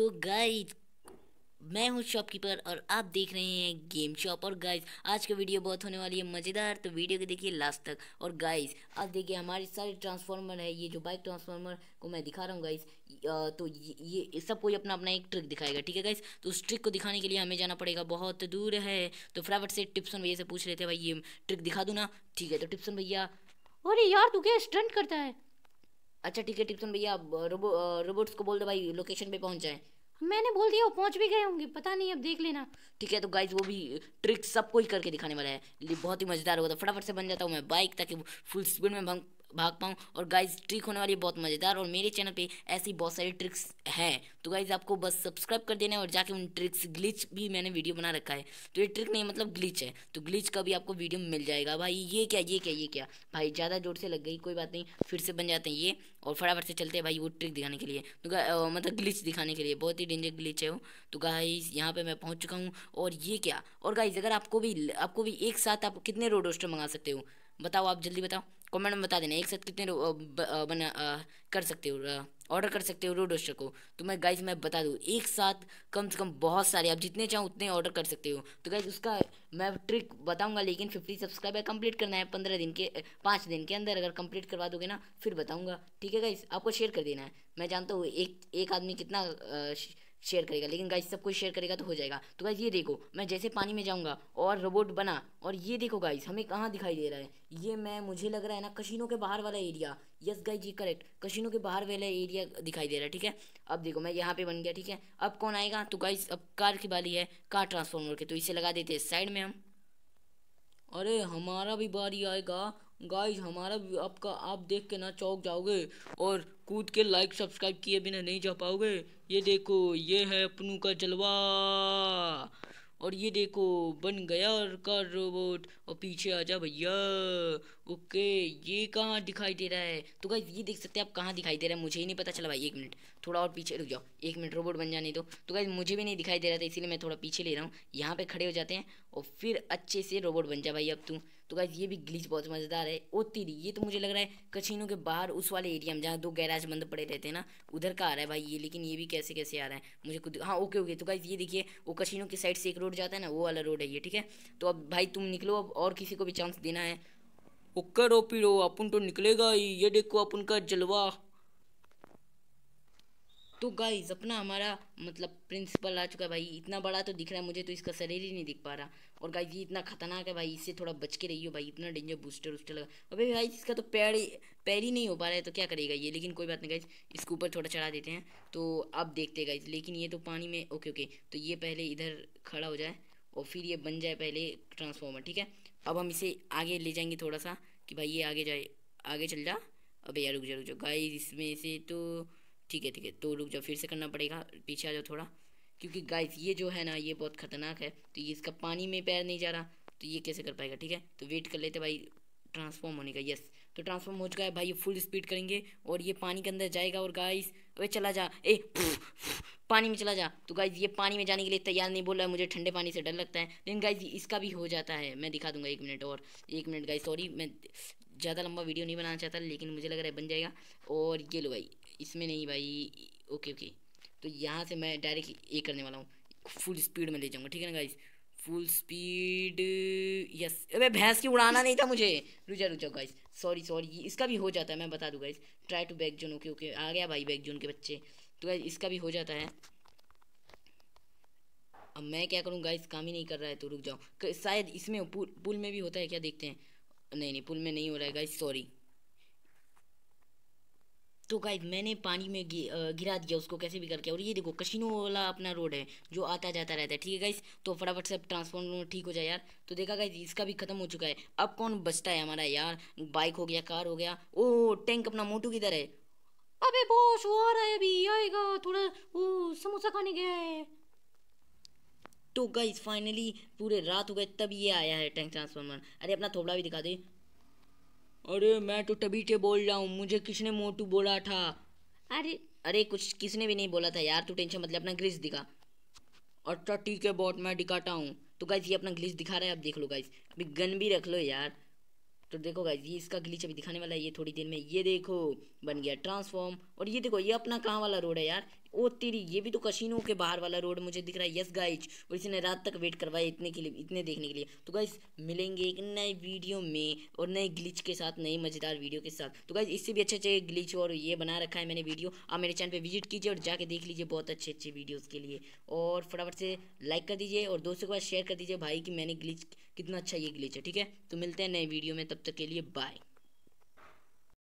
तो गाइज मैं हूँ शॉपकीपर और आप देख रहे हैं गेम शॉप और गाइज आज का वीडियो बहुत होने वाली है मज़ेदार तो वीडियो को देखिए लास्ट तक और गाइज आज देखिए हमारे सारे ट्रांसफार्मर है ये जो बाइक ट्रांसफार्मर को मैं दिखा रहा हूँ गाइज तो ये, ये सब कोई अपना अपना एक ट्रिक दिखाएगा ठीक है गाइज तो उस ट्रिक को दिखाने के लिए हमें जाना पड़ेगा बहुत दूर है तो फटाफट से टिप्सन भैया से पूछ रहे थे भाई ये ट्रिक दिखा दूँ ना ठीक है तो टिप्सन भैया अरे यार तू क्या स्टंट करता है अच्छा ठीक है टिप्सन भैया रोबोट्स को बोल दो भाई लोकेशन पे पहुंच जाए मैंने बोल दिया वो पहुंच भी गए होंगे पता नहीं अब देख लेना ठीक है तो गाइज वो भी ट्रिक सबको ही करके दिखाने वाला है बहुत ही मज़ेदार होगा तो फटाफट से बन जाता हूँ मैं बाइक ताकि फुल स्पीड में हम भाग पाऊँ और गाइज ट्रिक होने वाली बहुत मज़ेदार और मेरे चैनल पे ऐसी बहुत सारी ट्रिक्स हैं तो गाइज आपको बस सब्सक्राइब कर देना है और जाके उन ट्रिक्स ग्लिच भी मैंने वीडियो बना रखा है तो ये ट्रिक नहीं मतलब ग्लिच है तो ग्लिच का भी आपको वीडियो मिल जाएगा भाई ये क्या ये क्या ये क्या भाई ज़्यादा जोर से लग गई कोई बात नहीं फिर से बन जाते हैं ये और फटाफट से चलते हैं भाई वो ट्रिक दिखाने के लिए तो मतलब ग्लिच दिखाने के लिए बहुत ही डेंजर ग्लिच है वो तो गाइज यहाँ पर मैं पहुँच चुका हूँ और ये क्या और गाइज अगर आपको भी आपको भी एक साथ आप कितने रोडोस्टर मंगा सकते हो बताओ आप जल्दी बताओ कमेंट में बता देना एक साथ कितने बना कर सकते हो ऑर्डर कर सकते हो रोड रोस्टर को तो मैं गाइज मैं बता दूँ एक साथ कम से कम बहुत सारे आप जितने चाहो उतने ऑर्डर कर सकते हो तो गाइज उसका मैं ट्रिक बताऊंगा लेकिन फिफ्टी सब्सक्राइबर कंप्लीट करना है पंद्रह दिन के पाँच दिन के अंदर अगर कंप्लीट करवा दोगे ना फिर बताऊँगा ठीक है गाइज आपको शेयर कर देना है मैं जानता हूँ एक एक आदमी कितना आ, शेयर करेगा लेकिन गाइज सब कुछ शेयर करेगा तो हो जाएगा तो गाइस ये देखो मैं जैसे पानी में जाऊँगा और रोबोट बना और ये देखो गाइस हमें कहाँ दिखाई दे रहा है ये मैं मुझे लग रहा है ना कशीनों के बाहर वाला एरिया यस गाइस ये करेक्ट कशीनों के बाहर वाला एरिया दिखाई दे रहा है ठीक है अब देखो मैं यहाँ पे बन गया ठीक है अब कौन आएगा तो गाइज अब कार की बारी है कार ट्रांसफॉर्मर के तो इसे लगा देते हैं साइड में हम अरे हमारा भी बारी आएगा गाइज हमारा भी आपका आप देख के ना चौक जाओगे और कूद के लाइक सब्सक्राइब किए बिना नहीं जा पाओगे ये देखो ये है अपनू का जलवा और ये देखो बन गया और का रोबोट और पीछे आ जा भैया ओके ये कहाँ दिखाई दे रहा है तो गाइज ये देख सकते हैं आप कहाँ दिखाई दे रहा है मुझे ही नहीं पता चला भाई एक मिनट थोड़ा और पीछे रुक जाओ एक मिनट रोबोट बन जाने दो तो गाइज मुझे भी नहीं दिखाई दे रहा था इसीलिए मैं थोड़ा पीछे ले रहा हूँ यहाँ पे खड़े हो जाते हैं और फिर अच्छे से रोबोट बन जा भाई अब तू तो गाइज ये भी ग्लिच बहुत मज़ेदार है ओ तिरी ये तो मुझे लग रहा है कछिनों के बाहर उस वाले एरिया में जहाँ दो गैराज बंद पड़े रहते हैं ना उधर का आ रहा है भाई ये लेकिन ये भी कैसे कैसे आ रहा है मुझे खुद हाँ ओके ओके तो गाइज ये देखिए वो कचिनो की साइड से एक रोड जाता है ना वो वाला रोड है ये ठीक है तो अब भाई तुम निकलो अब और किसी को भी चांस देना है ओके रो पीड़ो अपन तो निकलेगा ही ये देखो अपन का जलवा तो गाइज अपना हमारा मतलब प्रिंसिपल आ चुका है भाई इतना बड़ा तो दिख रहा है मुझे तो इसका शरीर ही नहीं दिख पा रहा और गाइस ये इतना खतरनाक है भाई इससे थोड़ा बच के हो भाई इतना डेंजर बूस्टर उस्टर लगा अबे भाई इसका तो पैर पैर ही नहीं हो पा रहा है तो क्या करेगा ये लेकिन कोई बात नहीं गाइज इसके ऊपर थोड़ा चढ़ा देते हैं तो अब देखते गाइज लेकिन ये तो पानी में ओके ओके तो ये पहले इधर खड़ा हो जाए और फिर ये बन जाए पहले ट्रांसफॉर्मर ठीक है अब हम इसे आगे ले जाएंगे थोड़ा सा कि भाई ये आगे जाए आगे चल जा अब यार रुक जा रुक जाओ गाइज इसमें से तो ठीक है ठीक है तो रुक जाओ फिर से करना पड़ेगा पीछे आ जाओ थोड़ा क्योंकि गाइस ये जो है ना ये बहुत ख़तरनाक है तो ये इसका पानी में पैर नहीं जा रहा तो ये कैसे कर पाएगा ठीक है तो वेट कर लेते भाई ट्रांसफॉर्म होने का यस तो ट्रांसफॉर्म हो चुका है भाई ये फुल स्पीड करेंगे और ये पानी के अंदर जाएगा और गाइस अरे चला जा ए पानी में चला जा तो गाइज ये पानी में जाने के लिए तैयार नहीं बोल रहा है मुझे ठंडे पानी से डर लगता है लेकिन गाइस इसका भी हो जाता है मैं दिखा दूंगा एक मिनट और एक मिनट गाइस सॉरी मैं ज़्यादा लंबा वीडियो नहीं बनाना चाहता लेकिन मुझे लग रहा है बन जाएगा और ये लो भाई इसमें नहीं भाई ओके ओके तो यहाँ से मैं डायरेक्ट ए करने वाला हूँ फुल स्पीड में ले जाऊँगा ठीक है ना गाइज फुल स्पीड यस अबे भैंस की उड़ाना नहीं था मुझे Rucha Rucha guys guys sorry sorry इसका भी हो जाता है मैं बता दूँ guys try to back zone okay okay आ गया भाई बैक जोन के बच्चे तो गाइज इसका भी हो जाता है अब मैं क्या करूँ गाइज काम ही नहीं कर रहा है तो रुक जाओ शायद इसमें पुल पुल में भी होता है क्या देखते हैं नहीं नहीं पुल में नहीं हो रहा है गाइज सॉरी तो गाइज मैंने पानी में गिरा दिया उसको कैसे भी करके और ये देखो कशिनो वाला अपना रोड है जो आता जाता रहता है ठीक है गाइस तो फटाफट से ट्रांसफॉर्मर ठीक हो जाए यार तो देखा गाइज इसका भी खत्म हो चुका है अब कौन बचता है हमारा यार बाइक हो गया कार हो गया ओ टैंक अपना मोटू किधर है अबे बॉस वो आ रहा है अभी आएगा थोड़ा वो समोसा खाने गया है तो गाइज फाइनली पूरे रात हो गए तब ये आया है टैंक ट्रांसफॉर्मर अरे अपना थोबड़ा भी दिखा दे अरे मैं तो तभी से बोल रहा हूँ मुझे किसने मोटू बोला था अरे अरे कुछ किसने भी नहीं बोला था यार तू टेंशन मतलब अपना ग्लिच दिखा अच्छा ठीक है बॉट मैं दिखाता हूँ तो गाइज ये अपना ग्लिच दिखा रहा है आप देख लो गाइज अभी गन भी रख लो यार तो देखो गाइज ये इसका ग्लिच अभी दिखाने वाला है ये थोड़ी देर में ये देखो बन गया ट्रांसफॉर्म और ये देखो ये अपना कहाँ वाला रोड है यार ओ तेरी ये भी तो कशीनो के बाहर वाला रोड मुझे दिख रहा है यस गाइज और इसने रात तक वेट करवाया इतने के लिए इतने देखने के लिए तो गाइज मिलेंगे एक नए वीडियो में और नए ग्लिच के साथ नए मज़ेदार वीडियो के साथ तो गाइज इससे भी अच्छे अच्छे ग्लिच और ये बना रखा है मैंने वीडियो आप मेरे चैनल पर विजिट कीजिए और जाके देख लीजिए बहुत अच्छे अच्छे वीडियोज़ के लिए और फटाफट से लाइक कर दीजिए और दोस्तों के बाद शेयर कर दीजिए भाई कि मैंने ग्लिच कितना अच्छा ये ग्लिच है ठीक है तो मिलते हैं नए वीडियो में तब तक के लिए बाय